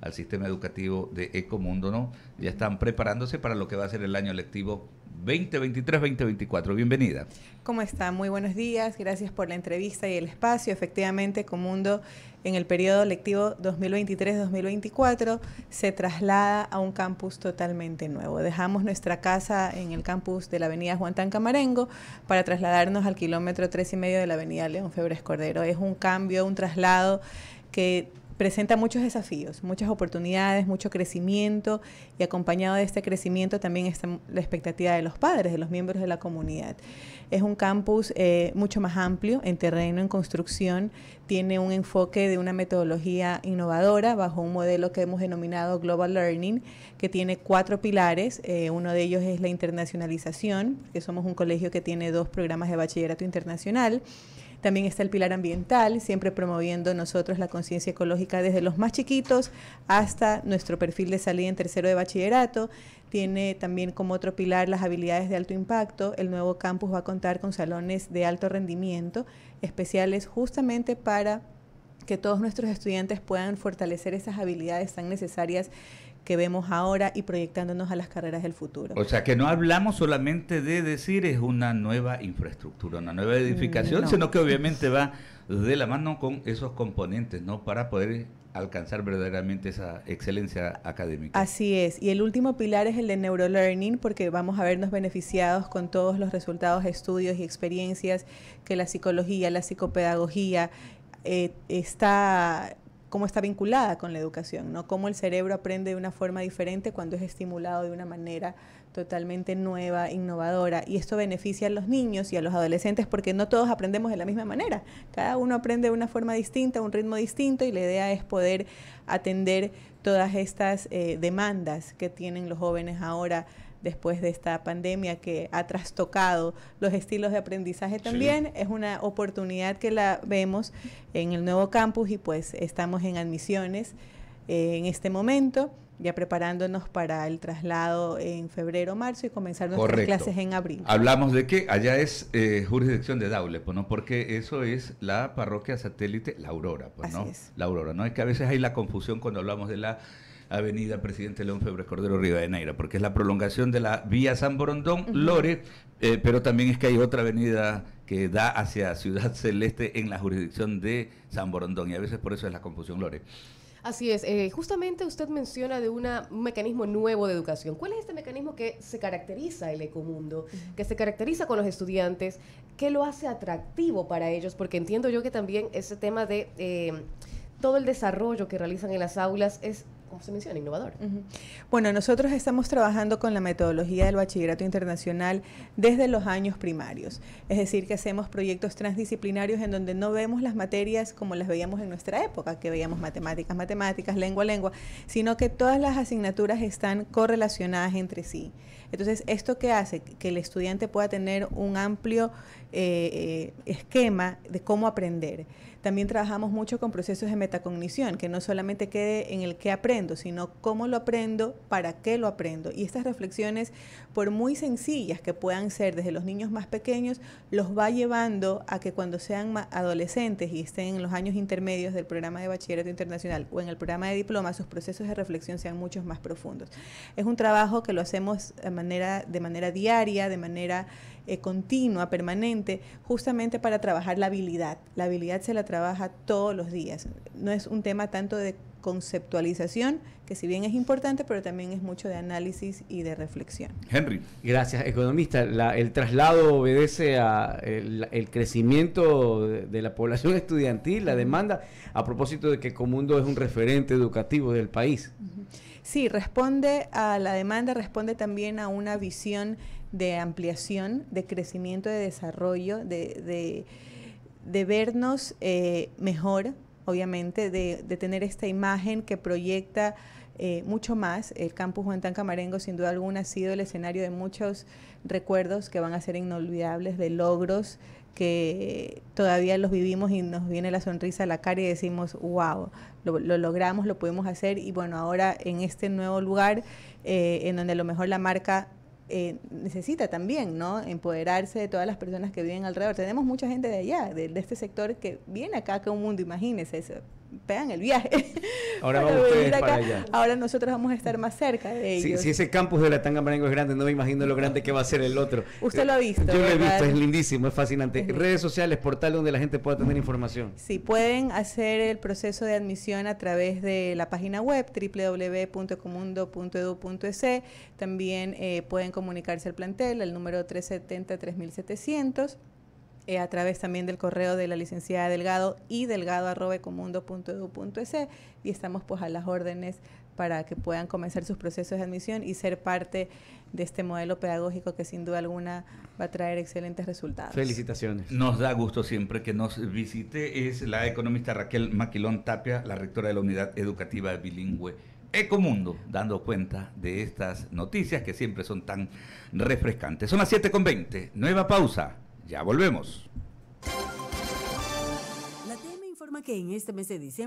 al sistema educativo de Ecomundo, ¿no? Ya están preparándose para lo que va a ser el año lectivo 2023-2024. Bienvenida. ¿Cómo está? Muy buenos días. Gracias por la entrevista y el espacio. Efectivamente, Ecomundo en el periodo lectivo 2023-2024 se traslada a un campus totalmente nuevo. Dejamos nuestra casa en el campus de la avenida Juan Camarengo para trasladarnos al kilómetro tres y medio de la avenida León Febres Cordero. Es un cambio, un traslado que presenta muchos desafíos, muchas oportunidades, mucho crecimiento y acompañado de este crecimiento también está la expectativa de los padres, de los miembros de la comunidad. Es un campus eh, mucho más amplio en terreno, en construcción, tiene un enfoque de una metodología innovadora bajo un modelo que hemos denominado Global Learning, que tiene cuatro pilares. Eh, uno de ellos es la internacionalización, que somos un colegio que tiene dos programas de bachillerato internacional. También está el pilar ambiental, siempre promoviendo nosotros la conciencia ecológica desde los más chiquitos hasta nuestro perfil de salida en tercero de bachillerato. Tiene también como otro pilar las habilidades de alto impacto. El nuevo campus va a contar con salones de alto rendimiento, especiales justamente para que todos nuestros estudiantes puedan fortalecer esas habilidades tan necesarias que vemos ahora y proyectándonos a las carreras del futuro. O sea, que no hablamos solamente de decir es una nueva infraestructura, una nueva mm, edificación, sino que obviamente va de la mano con esos componentes, ¿no? Para poder alcanzar verdaderamente esa excelencia académica. Así es, y el último pilar es el de neurolearning, porque vamos a vernos beneficiados con todos los resultados, estudios y experiencias que la psicología, la psicopedagogía eh, está cómo está vinculada con la educación, ¿no? Cómo el cerebro aprende de una forma diferente cuando es estimulado de una manera totalmente nueva, innovadora. Y esto beneficia a los niños y a los adolescentes porque no todos aprendemos de la misma manera. Cada uno aprende de una forma distinta, un ritmo distinto y la idea es poder atender todas estas eh, demandas que tienen los jóvenes ahora después de esta pandemia que ha trastocado los estilos de aprendizaje también. Es una oportunidad que la vemos en el nuevo campus y pues estamos en admisiones eh, en este momento ya preparándonos para el traslado en febrero, marzo y comenzar nuestras clases en abril. Hablamos de que allá es eh, jurisdicción de Daule, pues, ¿no? porque eso es la parroquia satélite La Aurora, pues, ¿no? La Aurora, ¿no? Es que a veces hay la confusión cuando hablamos de la Avenida Presidente León Febres Cordero Rivadeneira, porque es la prolongación de la vía San Borondón, Lore, eh, pero también es que hay otra avenida que da hacia Ciudad Celeste en la jurisdicción de San Borondón, y a veces por eso es la confusión, Lore. Así es. Eh, justamente usted menciona de una, un mecanismo nuevo de educación. ¿Cuál es este mecanismo que se caracteriza el ecomundo, que se caracteriza con los estudiantes? ¿Qué lo hace atractivo para ellos? Porque entiendo yo que también ese tema de eh, todo el desarrollo que realizan en las aulas es como se menciona, innovador. Bueno, nosotros estamos trabajando con la metodología del bachillerato internacional desde los años primarios, es decir, que hacemos proyectos transdisciplinarios en donde no vemos las materias como las veíamos en nuestra época, que veíamos matemáticas, matemáticas, lengua, lengua, sino que todas las asignaturas están correlacionadas entre sí. Entonces, ¿esto que hace? Que el estudiante pueda tener un amplio eh, eh, esquema de cómo aprender. También trabajamos mucho con procesos de metacognición, que no solamente quede en el qué aprendo, sino cómo lo aprendo, para qué lo aprendo. Y estas reflexiones, por muy sencillas que puedan ser desde los niños más pequeños, los va llevando a que cuando sean adolescentes y estén en los años intermedios del programa de bachillerato internacional o en el programa de diploma, sus procesos de reflexión sean muchos más profundos. Es un trabajo que lo hacemos de manera, diaria, de manera eh, continua, permanente, justamente para trabajar la habilidad. La habilidad se la trabaja todos los días. No es un tema tanto de conceptualización, que si bien es importante, pero también es mucho de análisis y de reflexión. Henry. Gracias, economista. La, el traslado obedece a el, crecimiento de, de, la población estudiantil, la demanda, a propósito de que Comundo es un referente educativo del país. Sí, responde a la demanda, responde también a una visión de ampliación, de crecimiento, de desarrollo, de, de de vernos eh, mejor, obviamente, de, tener esta imagen que proyecta eh, mucho más. El campus Juan Camarengo, sin duda alguna, ha sido el escenario de muchos recuerdos que van a ser inolvidables, de logros que todavía los vivimos y nos viene la sonrisa a la cara y decimos, wow, lo, logramos, lo pudimos hacer y bueno, ahora en este nuevo lugar eh, en donde a lo mejor la marca eh, necesita también ¿no? empoderarse de todas las personas que viven alrededor. Tenemos mucha gente de allá, de, este sector que viene acá que un mundo, imagínese, vean el viaje. Ahora vamos para allá. Ahora nosotros vamos a estar más cerca de ellos. Si, ese campus de la Tanga es grande, no me imagino lo grande que va a ser el otro. Usted lo ha visto. Yo lo he visto, es lindísimo, es fascinante. Redes sociales, portal donde la gente pueda tener información. Sí, pueden hacer el proceso de admisión a través de la página web www.comundo.edu.es. E. También eh, pueden comunicarse al plantel, al número 370 3700 eh, a través también del correo de la licenciada Delgado y delgado.ecomundo.edu.es y estamos pues a las órdenes para que puedan comenzar sus procesos de admisión y ser parte de este modelo pedagógico que sin duda alguna va a traer excelentes resultados. Felicitaciones. Nos da gusto siempre que nos visite. Es la economista Raquel Maquilón Tapia, la rectora de la Unidad Educativa Bilingüe Ecomundo, dando cuenta de estas noticias que siempre son tan refrescantes. Son las 7.20. Nueva pausa. Ya volvemos. La TM informa que en este mes de diciembre